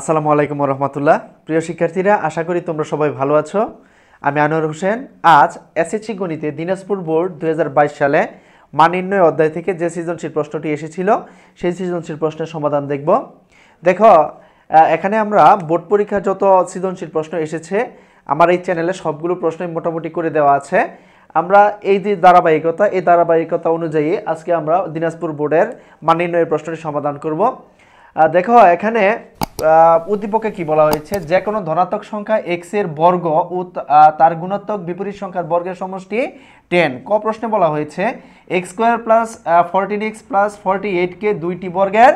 আসসালামু আলাইকুম রহমতুল্লাহ প্রিয় শিক্ষার্থীরা আশা করি তোমরা সবাই ভালো আছো আমি আনোয়ার হোসেন আজ এসএসসি গণিতে দিনাজপুর বোর্ড দু সালে মান নির্ণয় অধ্যায় থেকে যে সৃজনশীল প্রশ্নটি এসেছিল সেই সৃজনশীল প্রশ্নের সমাধান দেখব দেখো এখানে আমরা বোর্ড পরীক্ষা যত সৃজনশীল প্রশ্ন এসেছে আমার এই চ্যানেলে সবগুলো প্রশ্নই মোটামুটি করে দেওয়া আছে আমরা এই যে ধারাবাহিকতা এই ধারাবাহিকতা অনুযায়ী আজকে আমরা দিনাজপুর বোর্ডের মান নির্ণয়ের প্রশ্নটি সমাধান করব দেখো এখানে উদ্দীপকে কি বলা হয়েছে যে কোনো ধনাত্মক সংখ্যা এক্স এর বর্গ ও তার গুণাত্মক বিপরীত সংখ্যার বর্গের সমষ্টি টেন ক প্রশ্নে বলা হয়েছে x square plus fourteen x plus forty এইটকে দুইটি বর্গের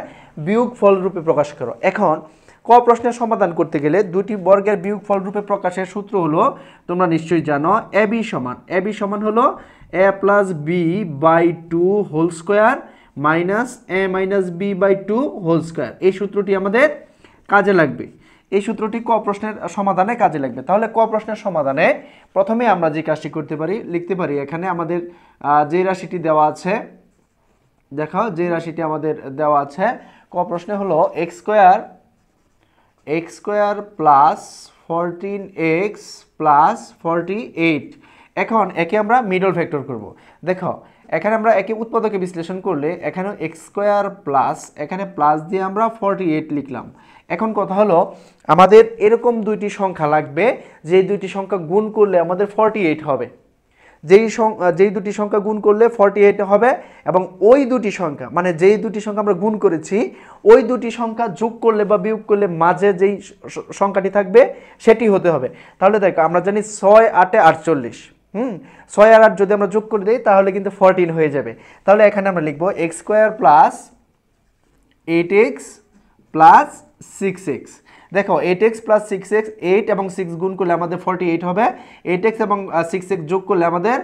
বিয়োগ ফলরূপে প্রকাশ করো এখন ক প্রশ্নের সমাধান করতে গেলে দুটি বর্গের বিয়োগ ফলরূপে প্রকাশের সূত্র হলো তোমরা নিশ্চয়ই জানো এ বি সমান এ বি সমান হলো এ plus B by two whole square minus A minus B by two whole square এই সূত্রটি আমাদের কাজে লাগবে এই সূত্রটি ক প্রশ্নের সমাধানে কাজে লাগবে তাহলে ক প্রশ্নের সমাধানে প্রথমে আমরা যে কাজটি করতে পারি লিখতে পারি এখানে আমাদের যে রাশিটি দেওয়া আছে দেখাও যে রাশিটি আমাদের দেওয়া আছে ক প্রশ্নে হলো x square x square plus fourteen x plus forty eight এখন একে আমরা মিডল ভেক্টর করব। দেখো এখানে আমরা একে উৎপাদকে বিশ্লেষণ করলে এখানে এক্স স্কোয়ার প্লাস এখানে প্লাস দিয়ে আমরা ফর্টি এইট লিখলাম এখন কথা হলো আমাদের এরকম দুইটি সংখ্যা লাগবে যে দুইটি সংখ্যা গুণ করলে আমাদের ফর্টি এইট হবে যেই যেই দুটি সংখ্যা গুণ করলে ফর্টি এইট হবে এবং ওই দুটি সংখ্যা মানে যেই দুটি সংখ্যা আমরা গুণ করেছি ওই দুটি সংখ্যা যোগ করলে বা বিয়োগ করলে মাঝে যেই সংখ্যাটি থাকবে সেটি হতে হবে তাহলে দেখো আমরা জানি ছয় আটে আটচল্লিশ হুম ছয় আর আট যদি আমরা যোগ করে দিই তাহলে কিন্তু ফরটিন হয়ে যাবে তাহলে এখানে আমরা লিখব x square plus eight x plus six x দেখো eight x plus six x eight এবং সিক্স গুণ করলে আমাদের ফর্টি এইট হবে এইট এক্স এবং সিক্স এক্স যোগ করলে আমাদের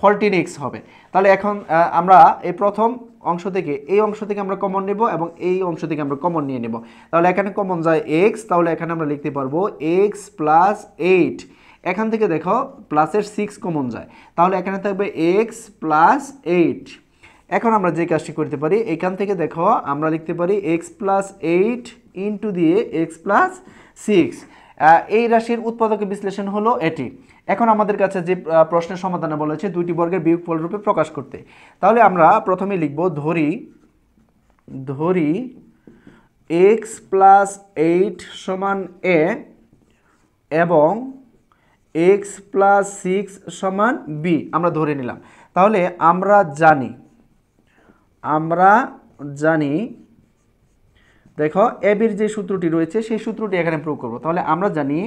ফর্টিন এক্স হবে তাহলে এখন আমরা এই প্রথম অংশ থেকে এই অংশ থেকে আমরা কমন নেব এবং এই অংশ থেকে আমরা কমন নিয়ে নেব তাহলে এখানে কমন যায় এক্স তাহলে এখানে আমরা লিখতে পারবো এক্স প্লাস এইট এখান থেকে দেখো প্লাসের সিক্স কমন যায় তাহলে এখানে থাকবে এক্স প্লাস এইট এখন আমরা যে কাজটি করতে পারি এখান থেকে দেখো আমরা লিখতে পারি এক্স প্লাস এইট ইন্টু দিয়ে এক্স প্লাস সিক্স এই রাশির উৎপাদক বিশ্লেষণ হলো এটি এখন আমাদের কাছে যে প্রশ্নের সমাধানে বলেছে দুইটি বর্গের বিয়োগফল রূপে প্রকাশ করতে তাহলে আমরা প্রথমে লিখব ধরি ধরি এক্স প্লাস এইট সমান এ এবং এক্স প্লাস সিক্স সমান বি আমরা ধরে নিলাম তাহলে আমরা জানি আমরা জানি দেখো এবির যে সূত্রটি রয়েছে সেই সূত্রটি এখানে প্রয়োগ করবো তাহলে আমরা জানি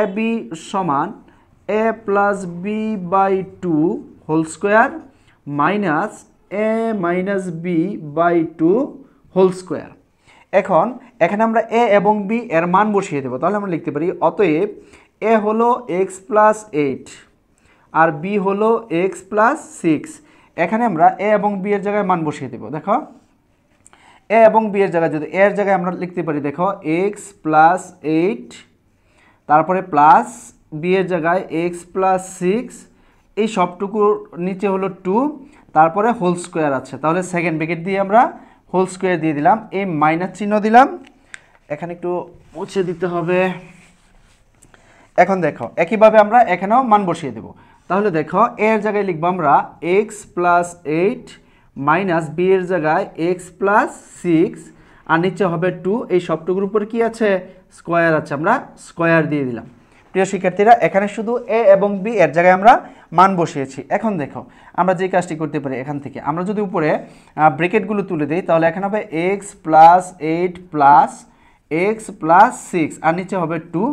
এ বি সমান a plus B by two whole square minus A minus B by two whole square এখন এখানে আমরা এ এবং বি এর মান বসিয়ে দেবো তাহলে আমরা লিখতে পারি অতএব এ হলো এক্স প্লাস এইট আর বি হলো এক্স প্লাস সিক্স এখানে আমরা এ এবং বি এর জায়গায় মান বসিয়ে দেবো দেখো এ এবং বি এর জায়গায় যদি এর জায়গায় আমরা লিখতে পারি দেখো এক্স প্লাস এইট তারপরে প্লাস বি এর জায়গায় এক্স প্লাস সিক্স এই সবটুকুর নিচে হলো টু তারপরে হোল স্কোয়ার আছে তাহলে সেকেন্ড ব্রেকেট দিয়ে আমরা হোল স্কোয়ার দিয়ে দিলাম এই মাইনাস চিহ্ন দিলাম এখানে একটু মুছে দিতে হবে এখন দেখো একইভাবে আমরা এখানেও মান বসিয়ে দেব তাহলে দেখো এ এর জায়গায় লিখবো আমরা x plus eight minus b এর জায়গায় এক্স প্লাস সিক্স আর নিচে হবে টু এই সবটুকুর উপর কি আছে স্কোয়ার আছে আমরা স্কোয়ার দিয়ে দিলাম প্রিয় শিক্ষার্থীরা এখানে শুধু এ এবং বি এর জায়গায় আমরা মান বসিয়েছি এখন দেখো আমরা যে কাজটি করতে পারি এখান থেকে আমরা যদি উপরে ব্রেকেটগুলো তুলে দিই তাহলে এখানে হবে x plus eight plus x plus six আর নিচে হবে টু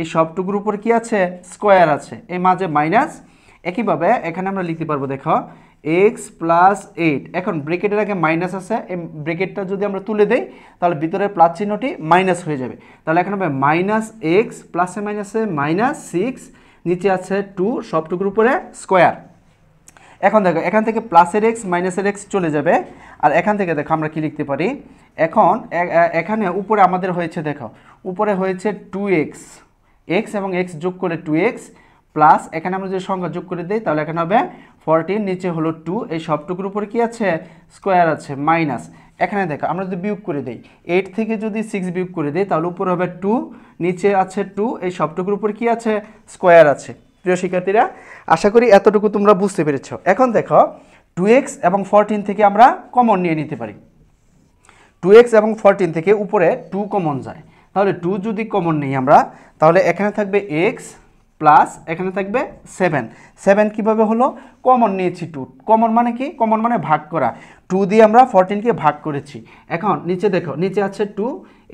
এই সবটুকুর উপর কি আছে স্কোয়ার আছে এই মাঝে মাইনাস একইভাবে এখানে আমরা লিখতে পারবো দেখো এক্স প্লাস এইট এখন ব্রেকেটের আগে মাইনাস আছে এই ব্রেকেটটা যদি আমরা তুলে দেই তাহলে ভিতরের প্লাস চিহ্নটি মাইনাস হয়ে যাবে তাহলে এখন হবে মাইনাস এক্স প্লাসে মাইনাসে মাইনাস সিক্স নিচে আছে টু সবটুকুর উপরে স্কোয়ার এখন দেখো এখান থেকে প্লাসের এক্স মাইনাসের এক্স চলে যাবে আর এখান থেকে দেখো আমরা কি লিখতে পারি এখন এখানে উপরে আমাদের হয়েছে দেখো উপরে হয়েছে টু এক্স এক্স এবং এক্স যোগ করে টু এক্স প্লাস এখানে আমরা যদি সংখ্যা যোগ করে দিই তাহলে এখানে হবে ফরটিন নিচে হলো টু এই সবটুকুর উপর কি আছে স্কোয়ার আছে মাইনাস এখানে দেখো আমরা যদি বিয়োগ করে দিই এইট থেকে যদি সিক্স বিয়োগ করে দিই তাহলে উপর হবে টু নিচে আছে টু এই সবটুকুর উপর কি আছে স্কোয়ার আছে প্রিয় শিক্ষার্থীরা আশা করি এতটুকু তোমরা বুঝতে পেরেছ এখন দেখো টু এক্স এবং ফরটিন থেকে আমরা কমন নিয়ে নিতে পারি টু এক্স এবং ফরটিন থেকে উপরে টু কমন যায় তাহলে টু যদি কমন নিই আমরা তাহলে এখানে থাকবে এক্স প্লাস এখানে থাকবে সেভেন সেভেন কীভাবে হলো কমন নিয়েছি টু কমন মানে কি কমন মানে ভাগ করা টু দিয়ে আমরা ফরটিনকে ভাগ করেছি এখন নিচে দেখো নিচে আছে টু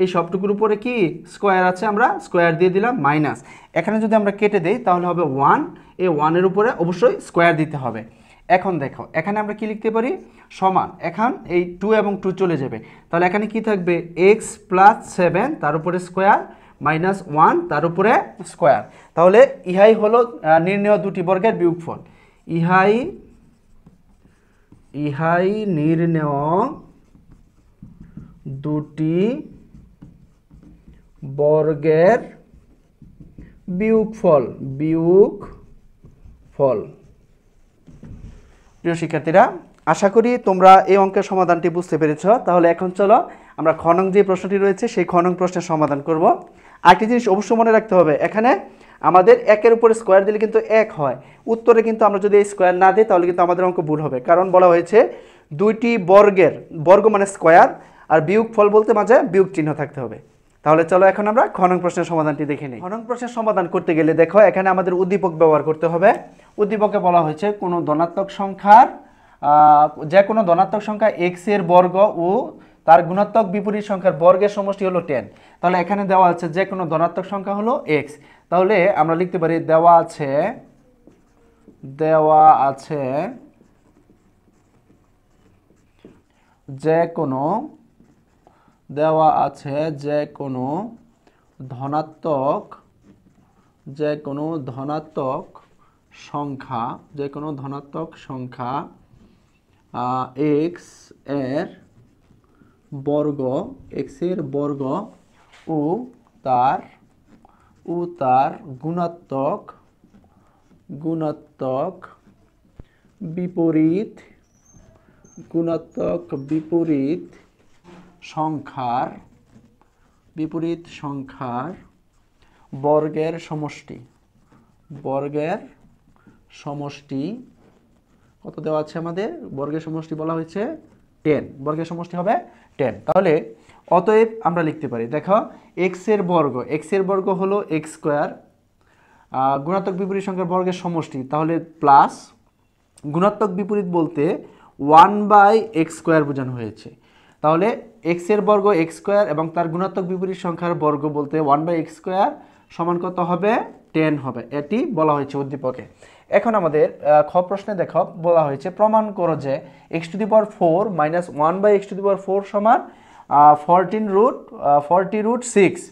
এই সবটুকুর উপরে কি স্কোয়ার আছে আমরা স্কোয়ার দিয়ে দিলাম মাইনাস এখানে যদি আমরা কেটে দিই তাহলে হবে ওয়ান এই ওয়ানের উপরে অবশ্যই স্কোয়ার দিতে হবে এখন দেখো এখানে আমরা কি লিখতে পারি সমান এখন এই টু এবং টু চলে যাবে তাহলে এখানে কি থাকবে এক্স প্লাস সেভেন তার উপরে স্কোয়ার মাইনাস ওয়ান তার উপরে স্কোয়ার তাহলে ইহাই হলো নির্ণয় দুটি বর্গের বিয়োগফল ইহাই ইহাই নির্ণয় দুটি বর্গের ফল বিউক ফল প্রিয় শিক্ষার্থীরা আশা করি তোমরা এই অঙ্কের সমাধানটি বুঝতে পেরেছ তাহলে এখন চলো আমরা খনং যে প্রশ্নটি রয়েছে সেই খনং প্রশ্নের সমাধান করব আরেকটি জিনিস অবশ্যই মনে রাখতে হবে এখানে আমাদের একের উপরে স্কোয়ার দিলে কিন্তু এক হয় উত্তরে কিন্তু আমরা যদি এই স্কোয়ার না দিই তাহলে কিন্তু আমাদের অঙ্ক ভুল হবে কারণ বলা হয়েছে দুইটি বর্গের বর্গ মানে স্কোয়ার আর বিয়োগ ফল বলতে মাঝে বিয়োগ চিহ্ন থাকতে হবে তাহলে চলো এখন আমরা খনন প্রশ্নের সমাধানটি দেখে নিই খনন প্রশ্নের সমাধান করতে গেলে দেখো এখানে আমাদের উদ্দীপক ব্যবহার করতে হবে উদ্দীপকে বলা হয়েছে কোনো ধনাত্মক সংখ্যার যে কোনো ধনাত্মক সংখ্যা এক্স এর বর্গ ও তার গুণাত্মক বিপরীত সংখ্যার বর্গের সমষ্টি হলো টেন তাহলে এখানে দেওয়া আছে যে কোনো ধনাত্মক সংখ্যা হলো এক্স তাহলে আমরা লিখতে পারি দেওয়া আছে দেওয়া আছে যে কোনো দেওয়া আছে যে কোনো ধনাত্মক যে কোনো ধনাত্মক সংখ্যা যে কোনো ধনাত্মক সংখ্যা এক্স এর বর্গ এক্সের বর্গ ও তার ও তার গুণাত্মক গুণাত্মক বিপরীত গুণাত্মক বিপরীত সংখ্যার বিপরীত সংখ্যার বর্গের সমষ্টি বর্গের সমষ্টি কত দেওয়া আছে আমাদের বর্গের সমষ্টি বলা হয়েছে টেন বর্গের সমষ্টি হবে টেন তাহলে অতএব আমরা লিখতে পারি দেখো এক্সের বর্গ এক্সের বর্গ হলো এক্স স্কোয়ার গুণাত্মক বিপরীত সংখ্যার বর্গের সমষ্টি তাহলে প্লাস গুণাত্মক বিপরীত বলতে ওয়ান বাই এক্স স্কোয়ার বোঝানো হয়েছে তাহলে এক্সের বর্গ এক্স স্কোয়ার এবং তার গুণাত্মক বিপরীত সংখ্যার বর্গ বলতে ওয়ান বাই এক্স স্কোয়ার সমান কত হবে টেন হবে এটি বলা হয়েছে উদ্দীপকে এখন আমাদের খ প্রশ্নে দেখো বলা হয়েছে প্রমাণ করো যে x to the power four minus one by x to the power four সমান fourteen root forty root six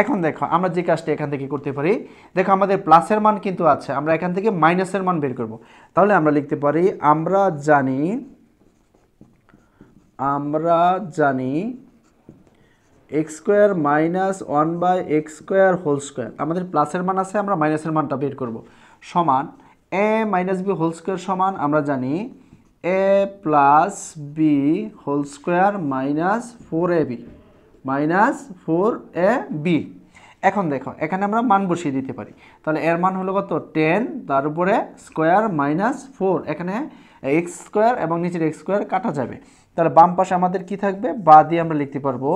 এখন দেখো আমরা যে কাজটি এখান থেকে করতে পারি দেখো আমাদের প্লাসের মান কিন্তু আছে আমরা এখান থেকে মাইনাসের মান বের করব তাহলে আমরা লিখতে পারি আমরা জানি আমরা জানি x square minus one by x square whole square আমাদের প্লাসের মান আছে আমরা মাইনাসের মানটা বের করব সমান a minus b whole square সমান আমরা জানি a plus b whole square minus four a b minus four a b এখন দেখো এখানে আমরা মান বসিয়ে দিতে পারি তাহলে এর মান হলো কত টেন তার উপরে স্কোয়ার মাইনাস ফোর এখানে এক্স স্কোয়ার এবং নিচের এক্স স্কোয়ার কাটা যাবে তাহলে বাম পাশে আমাদের কি থাকবে বা দিয়ে আমরা লিখতে পারবো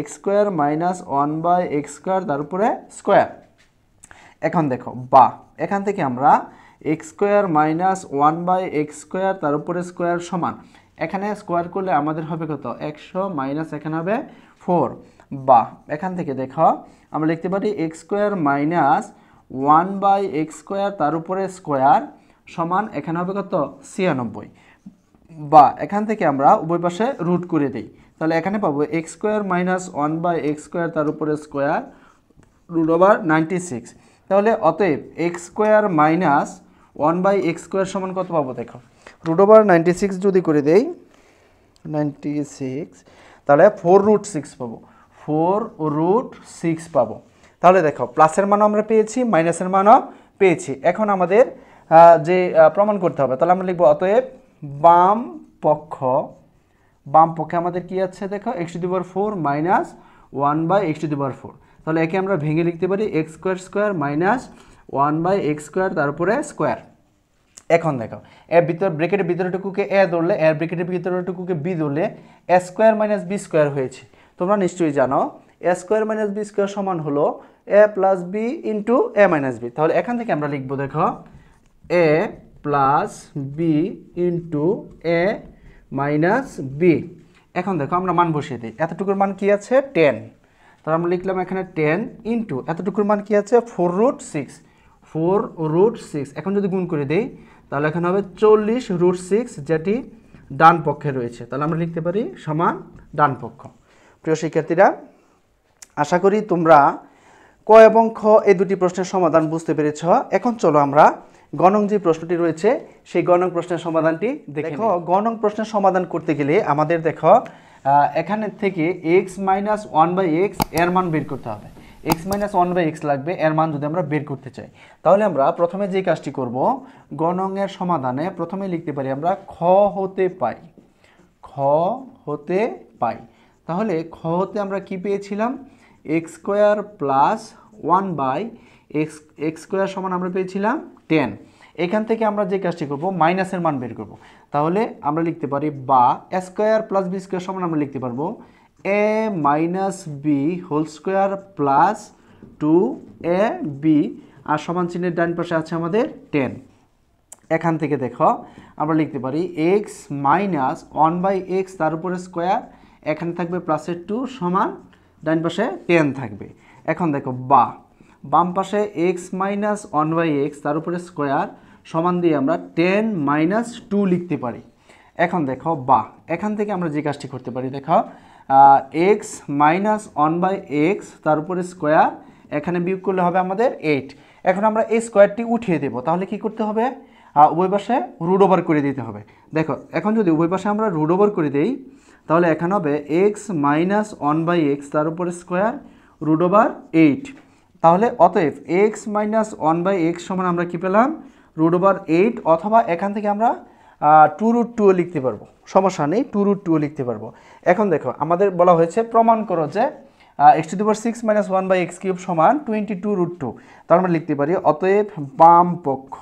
x square minus one by x square তার উপরে স্কোয়ার এখন দেখো বা এখান থেকে আমরা x square minus one by x square তার উপরে স্কোয়ার সমান এখানে স্কোয়ার করলে আমাদের হবে কত একশো মাইনাস এখানে হবে ফোর বা এখান থেকে দেখো আমরা লিখতে পারি x square minus one by x square তার উপরে স্কোয়ার সমান এখানে হবে কত ছিয়ানব্বই বা এখান থেকে আমরা উভয় পাশে রুট করে দিই তাহলে এখানে পাবো x square minus one by x square তার উপরে square root over ninety six তাহলে অতএব x square minus one by x square সমান কত পাবো দেখো রুট ওভার নাইনটি সিক্স যদি করে দেই নাইনটি সিক্স তাহলে ফোর রুট সিক্স পাবো ফোর রুট সিক্স পাবো তাহলে দেখো প্লাসের মানও আমরা পেয়েছি মাইনাসের মানও পেয়েছি এখন আমাদের যে প্রমাণ করতে হবে তাহলে আমরা লিখবো অতএব বাম পক্ষ বাম পক্ষে আমাদের কি আছে দেখো x to the four minus one by x to the four তাহলে একে আমরা ভেঙে লিখতে পারি x square square minus one by x square তারপরে স্কোয়ার এখন দেখো এর ভিতর ব্রেকেটের ভিতরেটুকুকে এ ধরলে এর ব্রেকেটের ভিতরেটুকুকে বি ধরলে a square minus b square হয়েছে তোমরা নিশ্চয়ই জানো a square minus b square সমান হলো এ plus b into a minus b তাহলে এখান থেকে আমরা লিখবো দেখো a plus b into a minus b এখন দেখো আমরা মান বসিয়ে দিই এতটুকুর মান কি আছে টেন তাহলে আমরা লিখলাম এখানে টেন ইন্টু এতটুকুর মান কি আছে four root six four root six এখন যদি গুণ করে দেই তাহলে এখানে হবে চল্লিশ রুট সিক্স যেটি ডান পক্ষে রয়েছে তাহলে আমরা লিখতে পারি সমান ডান পক্ষ প্রিয় শিক্ষার্থীরা আশা করি তোমরা ক এবং খ এই দুটি প্রশ্নের সমাধান বুঝতে পেরেছ এখন চলো আমরা গণং যে প্রশ্নটি রয়েছে সেই গণং প্রশ্নের সমাধানটি দেখো গণং প্রশ্নের সমাধান করতে গেলে আমাদের দেখো এখানে থেকে x minus one by x এর মান বের করতে হবে x minus one by x লাগবে এর মান যদি আমরা বের করতে চাই তাহলে আমরা প্রথমে যে কাজটি করব গণঙের সমাধানে প্রথমে লিখতে পারি আমরা খ হতে পাই খ হতে পাই তাহলে খ হতে আমরা কি পেয়েছিলাম x square plus one by x x square সমান আমরা পেয়েছিলাম টেন এখান থেকে আমরা যে কাজটি করব মাইনাসের মান বের করব তাহলে আমরা লিখতে পারি বা স্কোয়ার প্লাস বি স্কোয়ার সমান আমরা লিখতে পারবো a minus b whole square plus two a b আর সমান চিহ্নের ডান পাশে আছে আমাদের টেন এখান থেকে দেখো আমরা লিখতে পারি x minus one by x তার উপরে স্কোয়ার এখানে থাকবে প্লাসের টু সমান ডান পাশে টেন থাকবে এখন দেখো বা বাম পাশে x minus one by x তার উপরে স্কোয়ার সমান দিয়ে আমরা টেন মাইনাস টু লিখতে পারি এখন দেখো বা এখান থেকে আমরা যে কাজটি করতে পারি দেখো x minus one by x তার উপরে স্কোয়ার এখানে বিয়োগ করলে হবে আমাদের এইট এখন আমরা এই স্কোয়ারটি উঠিয়ে দেব তাহলে কি করতে হবে উভয় পাশে রুড ওভার করে দিতে হবে দেখো এখন যদি উভয় পাশে আমরা রুড ওভার করে দিই তাহলে এখানে হবে x minus one by x তার উপরে স্কোয়ার রুড ওভার এইট তাহলে অতএব x minus one by x সমান আমরা কী পেলাম রুড ওভার এইট অথবা এখান থেকে আমরা টু রুট টুও লিখতে পারবো সমস্যা নেই টু রুট টুও লিখতে পারবো এখন দেখো আমাদের বলা হয়েছে প্রমাণ করো যে x to the power six minus one by x cube সমান টোয়েন্টি টু রুট টু তার আমরা মানে লিখতে পারি অতএব বাম পক্ষ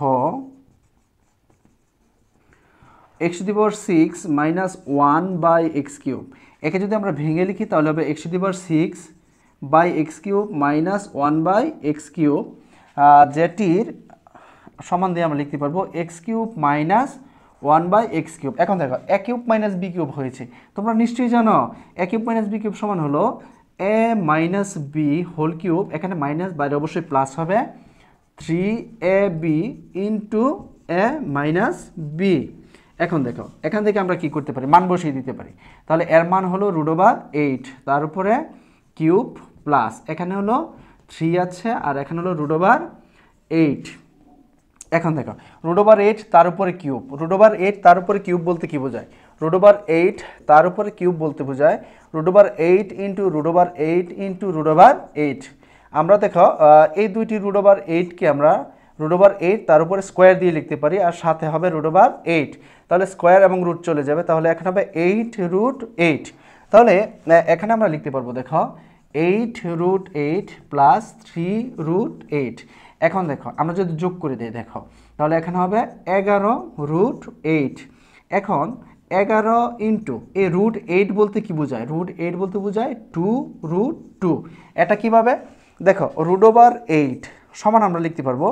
x to the power six minus one by x cube একে যদি আমরা ভেঙে লিখি তাহলে হবে x to the power six by x cube minus one by x cube যেটির সমান দিয়ে আমরা লিখতে পারবো x cube minus one by x cube এখন দেখো এ কিউব মাইনাস বি কিউব হয়েছে তোমরা নিশ্চয়ই জানো a cube minus b cube সমান হলো a minus b whole cube এখানে মাইনাস বাইরে অবশ্যই প্লাস হবে three a b into a minus b এখন দেখো এখান থেকে আমরা কি করতে পারি মান বসিয়ে দিতে পারি তাহলে এর মান হলো রুট ওভার এইট তার উপরে কিউব প্লাস এখানে হলো থ্রি আছে আর এখানে হলো রুট ওভার এইট এখন দেখো রুট ওভার এইট তার উপরে কিউব রুট ওভার এইট তার উপরে কিউব বলতে কি বোঝায় রুট ওভার এইট তার উপরে কিউব বলতে বোঝায় root over eight into root over eight into root over eight আমরা দেখো এই দুইটি রুট ওভার এইটকে আমরা রুট ওভার এইট তার উপরে স্কোয়ার দিয়ে লিখতে পারি আর সাথে হবে রুট ওভার এইট তাহলে স্কোয়ার এবং রুট চলে যাবে তাহলে এখন হবে এইট রুট এইট তাহলে এখানে আমরা লিখতে পারবো দেখো eight root eight plus three root eight এখন দেখো আমরা যদি যোগ করে দিই দেখো তাহলে এখানে হবে এগারো রুট এইট এখন এগারো ইন্টু এই রুট এইট বলতে কি বোঝায় রুট এইট বলতে বোঝায় টু রুট টু এটা কীভাবে দেখো রুট ওভার এইট সমান আমরা লিখতে পারবো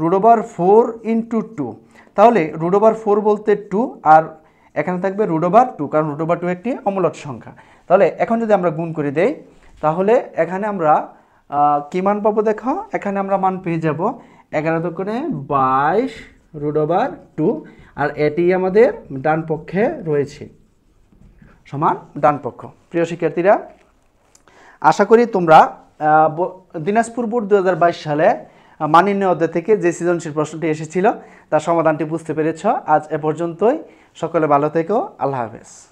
root over four into two তাহলে রুট ওভার ফোর বলতে টু আর এখানে থাকবে রুট ওভার টু কারণ রুট ওভার টু একটি অমূলক সংখ্যা তাহলে এখন যদি আমরা গুণ করে দেই তাহলে এখানে আমরা কি মান পাবো দেখো এখানে আমরা মান পেয়ে যাব এগারো দোকানে বাইশ রুট ওভার টু আর এটি আমাদের ডান পক্ষে রয়েছে সমান ডান পক্ষ প্রিয় শিক্ষার্থীরা আশা করি তোমরা দিনাজপুর বোর্ড দু সালে মানিন্য অধ্যায় থেকে যে সৃজনশীল প্রশ্নটি এসেছিল তার সমাধানটি বুঝতে পেরেছ আজ এ পর্যন্তই সকলে ভালো থেকো আল্লাহ হাফেজ